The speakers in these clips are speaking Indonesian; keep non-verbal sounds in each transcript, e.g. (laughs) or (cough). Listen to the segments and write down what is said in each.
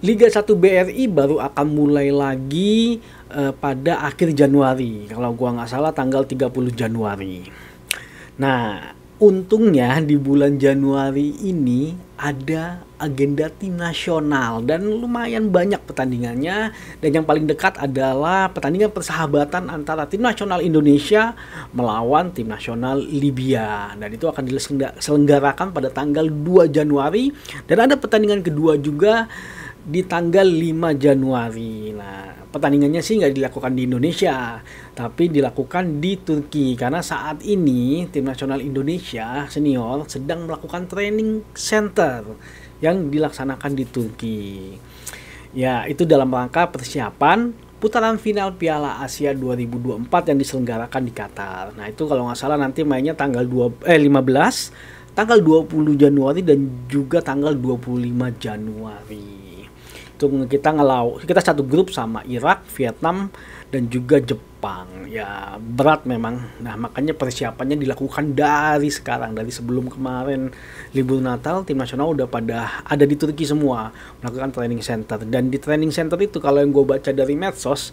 Liga 1 BRI baru akan mulai lagi uh, pada akhir Januari. Kalau gua nggak salah tanggal 30 Januari. Nah, untungnya di bulan Januari ini ada agenda tim nasional dan lumayan banyak pertandingannya dan yang paling dekat adalah pertandingan persahabatan antara tim nasional Indonesia melawan tim nasional Libya dan itu akan diselenggarakan pada tanggal 2 Januari dan ada pertandingan kedua juga di tanggal 5 Januari. Nah, pertandingannya sih nggak dilakukan di Indonesia, tapi dilakukan di Turki karena saat ini tim nasional Indonesia senior sedang melakukan training center yang dilaksanakan di Turki. Ya, itu dalam rangka persiapan putaran final Piala Asia 2024 yang diselenggarakan di Qatar. Nah, itu kalau nggak salah nanti mainnya tanggal 2 eh 15 tanggal 20 Januari dan juga tanggal 25 Januari itu kita ngelau kita satu grup sama Irak, Vietnam dan juga Jepang ya berat memang nah makanya persiapannya dilakukan dari sekarang dari sebelum kemarin libur Natal tim nasional udah pada ada di Turki semua melakukan training center dan di training center itu kalau yang gue baca dari medsos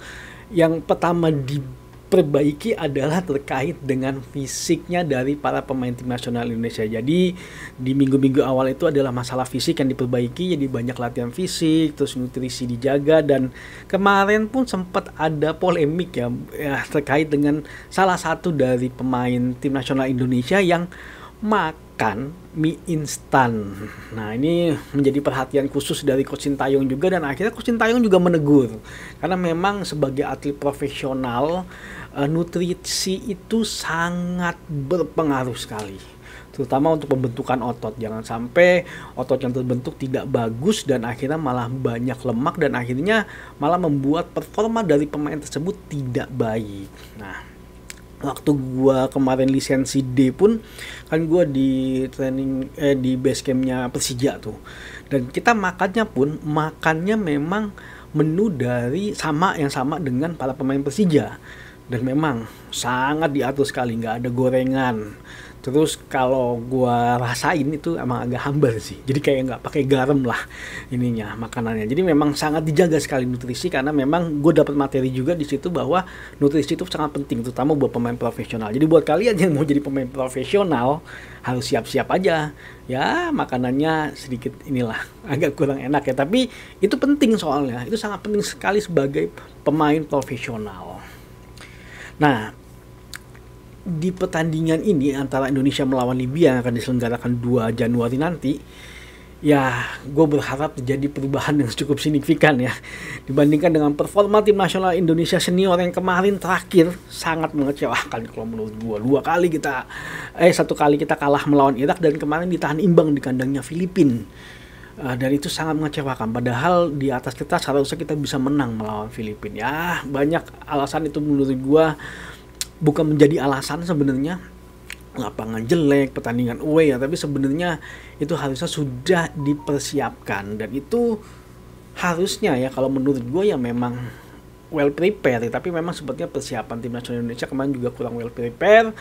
yang pertama di perbaiki adalah terkait dengan fisiknya dari para pemain tim nasional Indonesia. Jadi di minggu-minggu awal itu adalah masalah fisik yang diperbaiki, jadi banyak latihan fisik, terus nutrisi dijaga dan kemarin pun sempat ada polemik ya, ya terkait dengan salah satu dari pemain tim nasional Indonesia yang makan mie instan. Nah ini menjadi perhatian khusus dari Coach Sintayong juga dan akhirnya Coach Sintayong juga menegur karena memang sebagai atlet profesional eh, nutrisi itu sangat berpengaruh sekali terutama untuk pembentukan otot jangan sampai otot yang terbentuk tidak bagus dan akhirnya malah banyak lemak dan akhirnya malah membuat performa dari pemain tersebut tidak baik nah waktu gua kemarin lisensi D pun kan gua di training eh di base campnya Persija tuh dan kita makannya pun makannya memang menu dari sama yang sama dengan para pemain Persija dan memang sangat diatur sekali nggak ada gorengan terus kalau gua rasain itu emang agak hambar sih jadi kayak nggak pakai garam lah ininya makanannya jadi memang sangat dijaga sekali nutrisi karena memang gue dapat materi juga di situ bahwa nutrisi itu sangat penting terutama buat pemain profesional jadi buat kalian yang mau jadi pemain profesional harus siap-siap aja ya makanannya sedikit inilah (laughs) agak kurang enak ya tapi itu penting soalnya itu sangat penting sekali sebagai pemain profesional nah di pertandingan ini antara Indonesia melawan Libya yang akan diselenggarakan 2 Januari nanti ya gue berharap terjadi perubahan yang cukup signifikan ya dibandingkan dengan performa tim nasional Indonesia senior yang kemarin terakhir sangat mengecewakan kalau menurut gue dua kali kita eh satu kali kita kalah melawan Irak dan kemarin ditahan imbang di kandangnya Filipin. uh, dan itu sangat mengecewakan padahal di atas kita seharusnya kita bisa menang melawan Filipin. ya banyak alasan itu menurut gue bukan menjadi alasan sebenarnya lapangan jelek, pertandingan away ya, tapi sebenarnya itu harusnya sudah dipersiapkan dan itu harusnya ya kalau menurut gue ya memang well prepared ya, tapi memang sepertinya persiapan tim nasional Indonesia kemarin juga kurang well prepared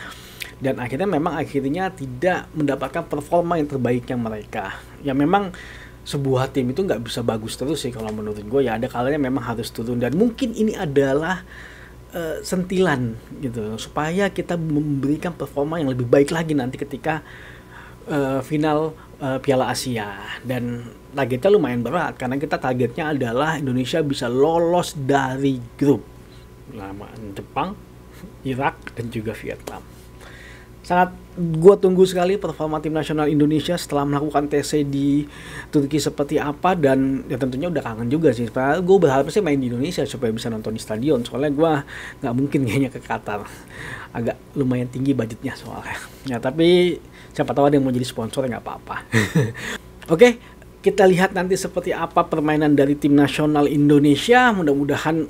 dan akhirnya memang akhirnya tidak mendapatkan performa yang terbaik yang mereka ya memang sebuah tim itu nggak bisa bagus terus sih kalau menurut gue ya ada kalanya memang harus turun dan mungkin ini adalah Eh, sentilan gitu supaya kita memberikan performa yang lebih baik lagi nanti ketika uh, final uh, Piala Asia dan targetnya lumayan berat karena kita targetnya adalah Indonesia bisa lolos dari grup lama Jepang, Irak dan juga Vietnam sangat gue tunggu sekali performa tim nasional Indonesia setelah melakukan TC di Turki seperti apa dan ya tentunya udah kangen juga sih. Padahal gue berharap sih main di Indonesia supaya bisa nonton di stadion. Soalnya gue nggak mungkin (laughs) kayaknya ke Qatar. Agak lumayan tinggi budgetnya soalnya. Ya tapi siapa tahu ada yang mau jadi sponsor nggak apa-apa. (laughs) Oke, okay, kita lihat nanti seperti apa permainan dari tim nasional Indonesia. Mudah-mudahan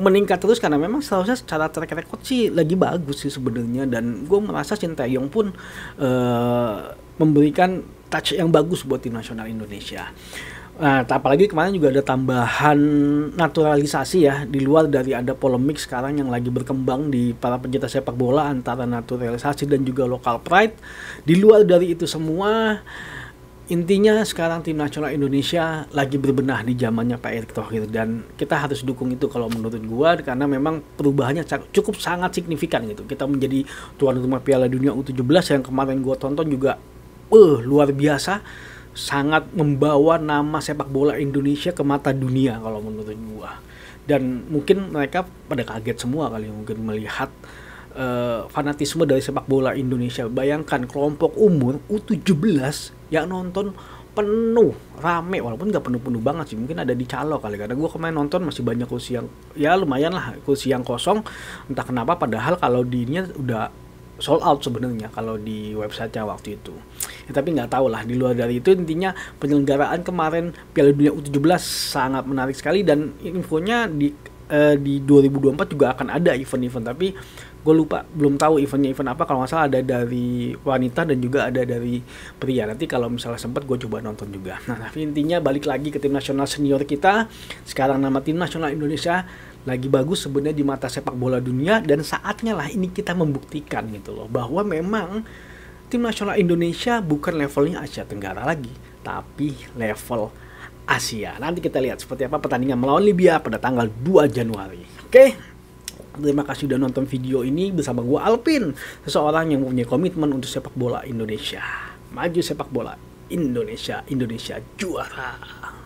meningkat terus karena memang seharusnya secara track record sih lagi bagus sih sebenarnya dan gue merasa yong pun uh, memberikan touch yang bagus buat tim nasional Indonesia. Nah, apalagi kemarin juga ada tambahan naturalisasi ya di luar dari ada polemik sekarang yang lagi berkembang di para pencinta sepak bola antara naturalisasi dan juga local pride. Di luar dari itu semua intinya sekarang tim nasional Indonesia lagi berbenah di zamannya Pak Erick Thohir dan kita harus dukung itu kalau menurut gua karena memang perubahannya cukup sangat signifikan gitu. Kita menjadi tuan rumah Piala Dunia U17 yang kemarin gua tonton juga uh, luar biasa sangat membawa nama sepak bola Indonesia ke mata dunia kalau menurut gua. Dan mungkin mereka pada kaget semua kali mungkin melihat uh, fanatisme dari sepak bola Indonesia. Bayangkan kelompok umur U17 yang nonton penuh rame walaupun nggak penuh-penuh banget sih mungkin ada di calo kali karena gue kemarin nonton masih banyak kursi yang ya lumayan lah kursi yang kosong entah kenapa padahal kalau di ini udah sold out sebenarnya kalau di websitenya waktu itu. Ya, tapi nggak tahu lah di luar dari itu intinya penyelenggaraan kemarin Piala Dunia U17 sangat menarik sekali dan infonya di eh, di 2024 juga akan ada event-event tapi gue lupa belum tahu eventnya event apa kalau nggak salah ada dari wanita dan juga ada dari pria nanti kalau misalnya sempat gue coba nonton juga nah tapi intinya balik lagi ke tim nasional senior kita sekarang nama tim nasional Indonesia lagi bagus sebenarnya di mata sepak bola dunia dan saatnya lah ini kita membuktikan gitu loh bahwa memang tim nasional Indonesia bukan levelnya Asia Tenggara lagi tapi level Asia. Nanti kita lihat seperti apa pertandingan melawan Libya pada tanggal 2 Januari. Oke. Okay? Terima kasih sudah nonton video ini bersama gue Alpin, seseorang yang punya komitmen untuk sepak bola Indonesia. Maju sepak bola Indonesia, Indonesia juara!